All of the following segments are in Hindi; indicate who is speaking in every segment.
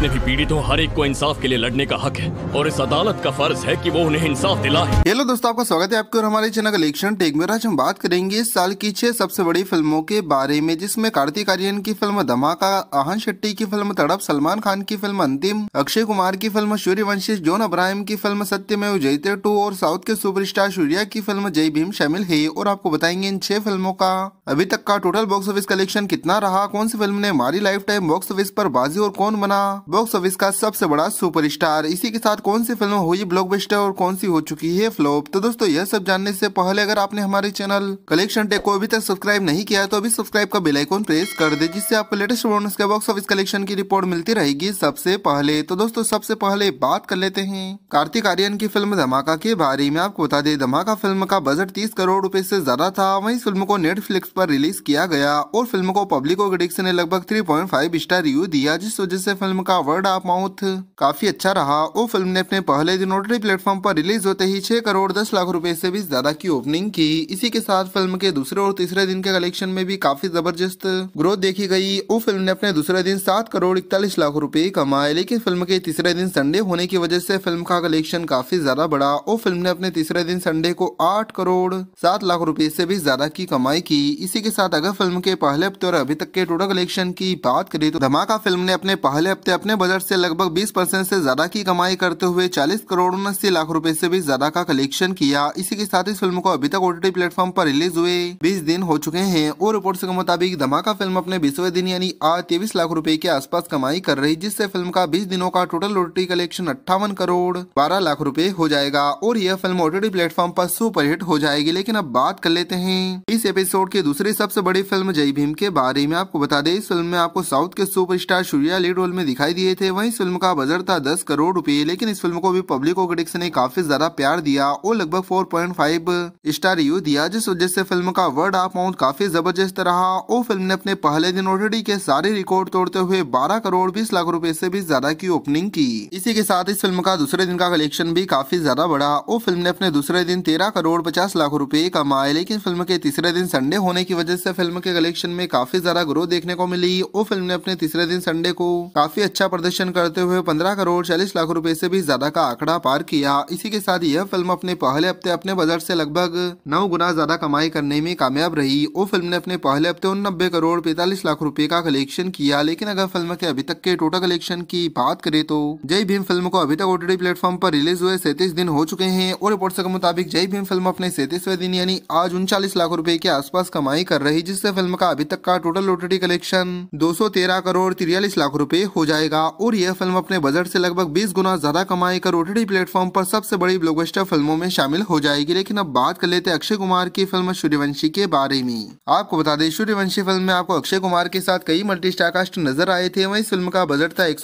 Speaker 1: जितने भी पीड़ित हो हर एक को इंसाफ के लिए लड़ने का हक है और इस अदालत का फर्ज है कि वो उन्हें इंसाफ दिलाए हेलो दोस्तों आपका स्वागत है आपके और हमारे चैनल कलेक्शन टेक में आज हम बात करेंगे इस साल की छह सबसे बड़ी फिल्मों के बारे में जिसमें कार्तिक आर्यन की फिल्म धमाका आहन शेट्टी की फिल्म तड़प सलमान खान की फिल्म अंतिम अक्षय कुमार की फिल्म सूर्य जोन अब्राहम की फिल्म सत्य में उजयते टू और साउथ के सुपर सूर्या की फिल्म जय भीम शामिल है और आपको बताएंगे इन छह फिल्मों का अभी तक का टोटल बॉक्स ऑफिस कलेक्शन कितना रहा कौन सी फिल्म ने हमारी लाइफ टाइम बॉक्स ऑफिस पर बाजी और कौन बना बॉक्स ऑफिस का सबसे बड़ा सुपरस्टार इसी के साथ कौन सी फिल्म हुई ब्लॉकबस्टर और कौन सी हो चुकी है फ्लॉप तो दोस्तों यह सब जानने से पहले अगर आपने हमारे चैनल कलेक्शन टेक को अभी तक सब्सक्राइब नहीं किया तो अभी सब्सक्राइब का बेलाइकॉन प्रेस कर दे जिससे आपको लेटेस्ट बोनस के बॉक्स ऑफिस कलेक्शन की रिपोर्ट मिलती रहेगी सबसे पहले तो दोस्तों सबसे पहले बात कर लेते हैं कार्तिक आर्यन की फिल्म धमाका के बारे में आपको बता दे धमाका फिल्म का बजट तीस करोड़ रूपए ऐसी ज्यादा था वही इस फिल्म को नेटफ्लिक्स पर रिलीज किया गया और फिल्म को पब्लिक और क्रिटिक्स ने लगभग थ्री स्टार रिव्यू दिया जिस वजह से फिल्म का वर्ड ऑफ माउथ काफी अच्छा रहा और फिल्म ने अपने पहले दिन ओटरी प्लेटफॉर्म पर रिलीज होते ही छह करोड़ दस लाख रुपए से भी ज्यादा की ओपनिंग की इसी के साथ फिल्म के दूसरे और तीसरे दिन के कलेक्शन में भी काफी जबरदस्त ग्रोथ देखी गई और फिल्म ने अपने दूसरे दिन सात करोड़ इकतालीस लाख रूपए कमाए लेकिन फिल्म के तीसरे दिन संडे होने की वजह से फिल्म का कलेक्शन काफी ज्यादा बढ़ा और फिल्म ने अपने तीसरे दिन संडे को आठ करोड़ सात लाख रूपए से भी ज्यादा की कमाई की इसी के साथ अगर फिल्म के पहले हफ्ते और अभी तक के टोटल कलेक्शन की बात करें तो धमाका फिल्म ने अपने पहले हफ्ते अपने अपने बजट से लगभग 20 परसेंट ऐसी ज्यादा की कमाई करते हुए 40 करोड़ उन्नासी लाख रुपए से भी ज्यादा का कलेक्शन किया इसी के साथ इस फिल्म को अभी तक ओटीटी प्लेटफॉर्म पर रिलीज हुए 20 दिन हो चुके हैं और रिपोर्ट के मुताबिक धमाका फिल्म अपने बीसवें दिन यानी आज तेईस लाख रूपए के आसपास कमाई कर रही जिससे फिल्म का बीस दिनों का टोटल ओटीटी कलेक्शन अट्ठावन करोड़ बारह लाख रूपए हो जाएगा और यह film OTT platform super superhit हो जाएगी लेकिन अब बात कर लेते हैं इस एपिसोड की दूसरी सबसे बड़ी फिल्म जय भीम के बारे में आपको बता दें इस फिल्म में आपको साउथ के स्टार सूर्या लीड रोल में दिखाई दिए थे वहीं फिल्म का बजट था दस करोड़ रुपए लेकिन इस फिल्म को भी पब्लिक और क्रिटिक्स ने काफी ज्यादा प्यार दिया और लगभग 4.5 स्टार रिव्यू दिया जिस वजह से फिल्म का वर्ड ऑफ माउथ काफी जबरदस्त रहा और फिल्म ने अपने पहले दिन ऑलरेडी के सारे रिकॉर्ड तोड़ते हुए बारह करोड़ बीस लाख रूपए ऐसी भी ज्यादा की ओपनिंग की इसी के साथ इस फिल्म का दूसरे दिन का कलेक्शन भी काफी ज्यादा बढ़ा और फिल्म ने अपने दूसरे दिन तेरह करोड़ पचास लाख रूपए कमाए लेकिन फिल्म के तीसरे दिन संडे होने की वजह से फिल्म के कलेक्शन में काफी ज्यादा ग्रोथ देखने को मिली और फिल्म ने अपने तीसरे दिन संडे को काफी अच्छा अच्छा प्रदर्शन करते हुए पंद्रह करोड़ चालीस लाख रुपए से भी ज्यादा का आंकड़ा पार किया इसी के साथ यह फिल्म अपने पहले हफ्ते अपने बजट से लगभग नौ गुना ज्यादा कमाई करने में कामयाब रही वो फिल्म ने अपने पहले हफ्ते नब्बे करोड़ पैतालीस लाख रूपए का कलेक्शन किया लेकिन अगर फिल्म के अभी तक के टोटल कलेक्शन की बात करें तो जय भीम फिल्म को अभी तक ओटीडी प्लेटफॉर्म पर रिलीज हुए सैतीस दिन हो चुके हैं और रिपोर्ट के मुताबिक जय भीम फिल्म अपने सैतीसवे दिन यानी आज उनचालीस लाख रूपए के आसपास कमाई कर रही जिससे फिल्म का अभी तक का टोटल ओटीडी कलेक्शन दो करोड़ तिरयालीस लाख रूपए हो जाएगा देगा और यह फिल्म अपने बजट से लगभग 20 गुना ज्यादा कमाई कर ओटीटी प्लेटफॉर्म पर सबसे बड़ी ब्लॉकबस्टर फिल्मों में शामिल हो जाएगी लेकिन अब बात कर लेते अक्षय कुमार की फिल्म सूर्यवंशी के बारे में आपको बता दें सूर्यवंशी फिल्म में आपको अक्षय कुमार के साथ कई मल्टी स्टारकास्ट नजर आए थे वही फिल्म का बजट था एक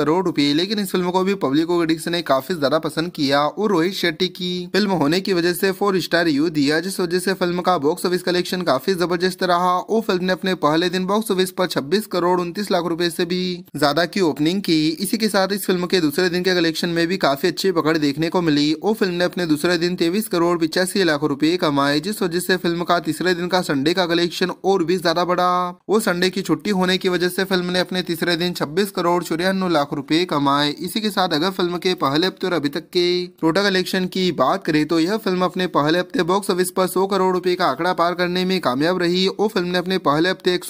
Speaker 1: करोड़ रूपए लेकिन इस फिल्म को भी पब्लिक ऑडिक्स ने काफी ज्यादा पसंद किया और रोहित शेट्टी की फिल्म होने की वजह से फोर स्टार रिव्यू दिया जिस वजह से फिल्म का बॉक्स ऑफिस कलेक्शन काफी जबरदस्त रहा और फिल्म ने अपने पहले दिन बॉक्स ऑफिस पर छब्बीस करोड़ उन्तीस लाख रूपए ऐसी भी ज्यादा की ओपनिंग की इसी के साथ इस फिल्म के दूसरे दिन के कलेक्शन में भी काफी अच्छी पकड़ देखने को मिली और फिल्म ने अपने दूसरे दिन तेईस करोड़ पिचासी लाख रुपए कमाए जिस वजह से फिल्म का तीसरे दिन का संडे का कलेक्शन और भी ज्यादा बढ़ा वो संडे की छुट्टी होने की वजह से फिल्म ने अपने तीसरे दिन छब्बीस करोड़ चौरानवे लाख रूपये कमाए इसी के साथ अगर फिल्म के पहले हफ्ते और अभी तक के टोटल कलेक्शन की बात करे तो यह फिल्म अपने पहले हफ्ते बॉक्स ऑफिस पर सौ करोड़ रूपये का आंकड़ा पार करने में कामयाब रही और फिल्म ने अपने पहले हफ्ते एक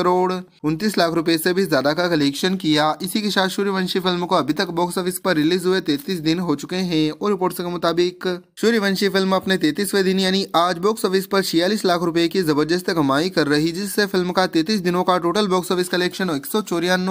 Speaker 1: करोड़ उन्तीस लाख रूपये से भी ज्यादा का कलेक्शन किया इसी के साथ सूर्यवंशी फिल्म को अभी तक बॉक्स ऑफिस पर रिलीज हुए तैतीस दिन हो चुके हैं और रिपोर्ट के मुताबिक सूर्यवंशी फिल्म अपने तैतीसवें दिन यानी आज बॉक्स ऑफिस पर छियालीस लाख रुपए की जबरदस्त कमाई कर रही जिससे फिल्म का तैतीस दिनों का टोटल बॉक्स ऑफिस कलेक्शन एक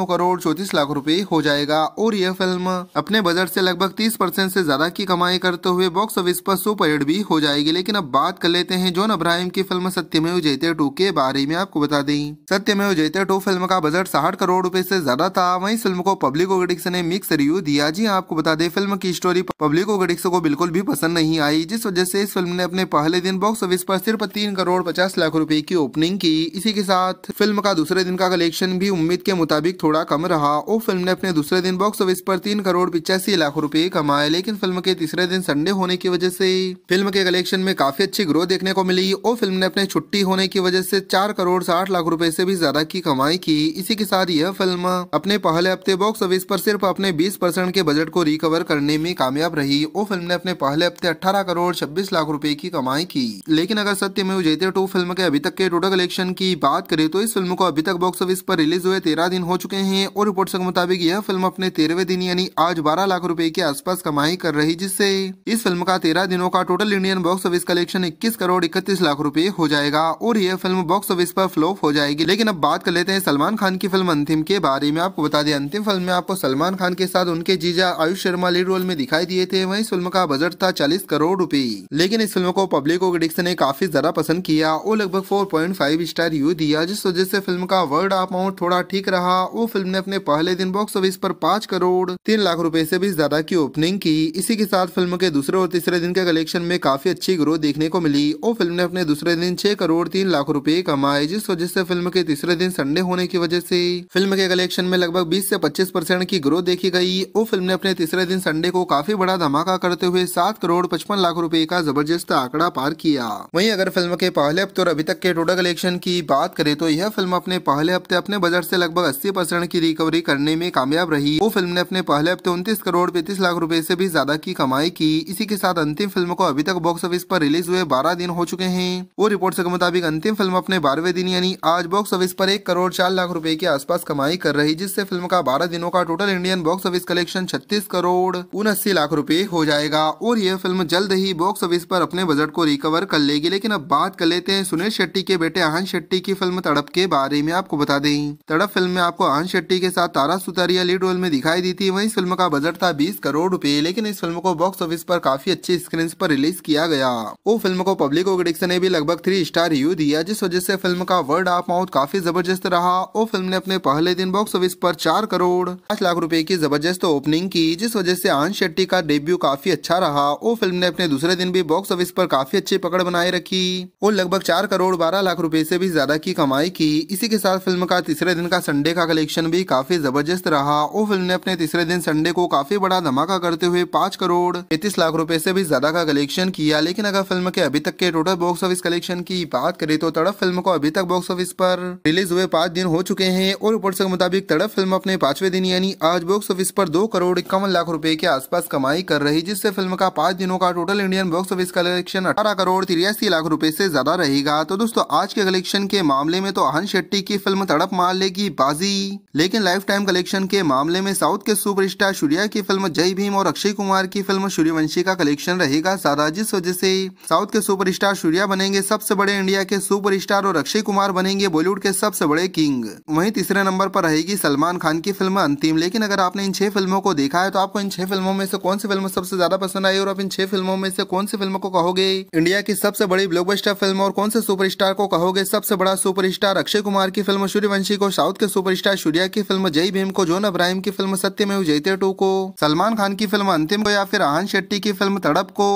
Speaker 1: करोड़ चौतीस लाख रूपए हो जाएगा और यह फिल्म अपने बजट ऐसी लगभग तीस परसेंट ज्यादा की कमाई करते हुए बॉक्स ऑफिस आरोप सुपर हिट भी हो जाएगी लेकिन अब बात कर लेते हैं जोन अब्राहिम की फिल्म सत्यमय जयते टू के बारे में आपको बता दें सत्यमेव जयते टू फिल्म का बजट साठ करोड़ रूपए ऐसी ज्यादा था वही इस फिल्म को पब्लिक को ने मिक्स रिव्यू दिया जी हाँ, आपको बता दें फिल्म की स्टोरी पब्लिक को को बिल्कुल भी पसंद नहीं आई जिस वजह से इस फिल्म ने अपने पहले दिन बॉक्स ऑफिस पर सिर्फ तीन करोड़ पचास लाख रुपए की ओपनिंग की इसी के साथ फिल्म का दूसरे दिन का कलेक्शन भी उम्मीद के मुताबिक थोड़ा कम रहा और फिल्म ने अपने दूसरे दिन बॉक्स ऑफिस पर तीन करोड़ पिचासी लाख रूपए कमाए लेकिन फिल्म के तीसरे दिन संडे होने की वजह से फिल्म के कलेक्शन में काफी अच्छी ग्रोथ देखने को मिली और फिल्म ने अपने छुट्टी होने की वजह से चार करोड़ साठ लाख रूपए ऐसी भी ज्यादा की कमाई की इसी के साथ यह फिल्म अपने पहले हफ्ते बॉक्स ऑफिस पर सिर्फ अपने 20 परसेंट के बजट को रिकवर करने में कामयाब रही वो फिल्म ने अपने पहले हफ्ते 18 करोड़ 26 लाख रुपए की कमाई की लेकिन अगर सत्य में जयते टू फिल्म के अभी तक के टोटल कलेक्शन की बात करें तो इस फिल्म को अभी तक बॉक्स ऑफिस पर रिलीज हुए तेरह दिन हो चुके हैं और रिपोर्ट के मुताबिक यह फिल्म अपने तेरहवे दिन यानी आज बारह लाख रूपए के आसपास कमाई कर रही जिससे इस फिल्म का तेरह दिनों का total Indian box office collection इक्कीस करोड़ इकतीस लाख रूपए हो जाएगा और यह फिल्म बॉक्स ऑफिस पर फ्लॉप हो जाएगी लेकिन अब बात कर लेते हैं सलमान खान की फिल्म अंतिम के बारे में आपको बता दिया अंतिम फिल्म में आपको सलमान खान के साथ उनके जीजा आयुष शर्मा लीड रोल में दिखाई दिए थे वहीं फिल्म का बजट था 40 करोड़ रुपए लेकिन इस फिल्म को पब्लिक और क्रिटिक्स ने काफी ज्यादा पसंद किया और लगभग 4.5 स्टार यू दिया जिस वजह से फिल्म का वर्ल्ड अमाउंट थोड़ा ठीक रहा वो फिल्म ने अपने पहले दिन बॉक्स ऑफिस पर पाँच करोड़ तीन लाख रूपए ऐसी भी ज्यादा की ओपनिंग की इसी के साथ फिल्म के दूसरे और तीसरे दिन के कलेक्शन में काफी अच्छी ग्रोथ देखने को मिली और फिल्म ने अपने दूसरे दिन छह करोड़ तीन लाख रूपए कमाए जिस वजह से फिल्म के तीसरे दिन संडे होने की वजह से फिल्म के कलेक्शन में लगभग बीस से 25 परसेंट की ग्रोथ देखी गई वो फिल्म ने अपने तीसरे दिन संडे को काफी बड़ा धमाका करते हुए सात करोड़ पचपन लाख रूपए का जबरदस्त आंकड़ा पार किया वहीं अगर फिल्म के पहले हफ्ते और अभी तक के टोटल कलेक्शन की बात करें तो यह फिल्म अपने पहले हफ्ते अपने बजट ऐसी लगभग अस्सी परसेंट की रिकवरी करने में कामयाब रही वो फिल्म ने अपने पहले हफ्ते उनतीस करोड़ पैंतीस लाख रूपए ऐसी भी ज्यादा की कमाई की इसी के साथ अंतिम फिल्म को अभी तक बॉक्स ऑफिस आरोप रिलीज हुए बारह दिन हो चुके हैं वो रिपोर्ट के मुताबिक अंतिम फिल्म अपने बारहवें दिन यानी आज बॉक्स ऑफिस पर एक करोड़ चार लाख रूपए के आसपास कमाई कर रही जिससे फिल्म का का बारह दिनों का total Indian box office collection छत्तीस करोड़ उनअस्सी लाख रूपए हो जाएगा और यह फिल्म जल्द ही बॉक्स ऑफिस पर अपने बजट को रिकवर कर लेगी लेकिन अब बात कर लेते हैं सुनील शेट्टी के बेटे आहन शेट्टी की फिल्म तड़प के बारे में आपको बता दें तड़प फिल्म में आपको आहन शेट्टी के साथ तारा सुतारिया लीड रोल में दिखाई दी थी वहीं इस फिल्म का बजट था बीस करोड़ रूपए लेकिन इस फिल्म को बॉक्स ऑफिस पर काफी अच्छी स्क्रीन पर रिलीज किया गया वो फिल्म को पब्लिक को क्रिटिक्स ने भी लगभग थ्री स्टार रिव्यू दिया जिस वजह ऐसी फिल्म का वर्ड ऑफ माउथ काफी जबरदस्त रहा वो फिल्म ने अपने पहले दिन बॉक्स ऑफिस आरोप चार चार करोड़ पांच लाख रुपए की जबरदस्त ओपनिंग की जिस वजह से आंश शेट्टी का डेब्यू काफी अच्छा रहा और फिल्म ने अपने दूसरे दिन भी बॉक्स ऑफिस पर काफी अच्छी पकड़ बनाए रखी और लगभग चार करोड़ बारह लाख रूपए ऐसी भी ज्यादा की कमाई की इसी के साथ फिल्म का तीसरे दिन का संडे का कलेक्शन भी काफी जबरदस्त रहा और फिल्म ने अपने तीसरे दिन संडे को काफी बड़ा धमाका करते हुए पांच करोड़ तैतीस लाख रूपए ऐसी भी ज्यादा का कलेक्शन किया लेकिन अगर फिल्म के अभी तक के टोटल बॉक्स ऑफिस कलेक्शन की बात करे तो तड़प फिल्म को अभी तक बॉक्स ऑफिस पर रिलीज हुए पांच दिन हो चुके हैं और रिपोर्ट के मुताबिक तड़प फिल्म अपने अपने पांचवें दिन यानी आज बॉक्स ऑफिस पर दो करोड़ इक्यावन लाख रुपए के आसपास कमाई कर रही जिससे फिल्म का पांच दिनों का टोटल इंडियन बॉक्स ऑफिस का कलेक्शन अठारह करोड़ तिरासी लाख रुपए से ज्यादा रहेगा तो दोस्तों आज के कलेक्शन के मामले में तो अहन शेट्टी की फिल्म तड़प मार लेगी बाजी लेकिन लाइफ टाइम कलेक्शन के मामले में साउथ के सुपर सूर्या की फिल्म जय भीम और अक्षय कुमार की फिल्म सूर्यवंशी का कलेक्शन रहेगा ज्यादा जिस वजह से साउथ के सुपर सूर्या बनेंगे सबसे बड़े इंडिया के सुपर और अक्षय कुमार बनेंगे बॉलीवुड के सबसे बड़े किंग वही तीसरे नंबर आरोप रहेगी सलमान खान खान की फिल्म अंतिम लेकिन अगर आपने इन छह फिल्मों को देखा है तो आपको इन छह फिल्मों में से कौन सी फिल्म सबसे ज्यादा पसंद आई और आप इन छह फिल्मों में से कौन सी फिल्म को कहोगे इंडिया की सबसे बड़ी ब्लॉकबस्टर फिल्म और कौन से सुपरस्टार को कहोगे सबसे बड़ा सुपरस्टार अक्षय कुमार की फिल्म सूर्यवंशी को साउथ के सुपरस्टार सूर्या की फिल्म जय भीम को जोन अब्राहिम की फिल्म सत्यमेव जयते टू को सलमान खान की फिल्म अंतिम को या फिर आहन शेट्टी की फिल्म तड़प को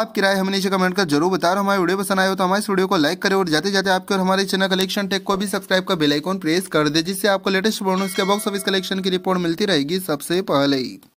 Speaker 1: आप किराए हमें नीचे कमेंट कर जरूर बता रहे हमारे वीडियो पसंद आए तो हमारे वीडियो को लाइक करें और जाते जाते आपके और हमारे चैनल कलेक्शन टेक को भी सब्सक्राइब का बेलाइकॉन प्रेस कर दे जिससे आपको लेटेस्ट बोनस के बॉक्स ऑफिस कलेक्शन की रिपोर्ट मिलती रहेगी सबसे पहले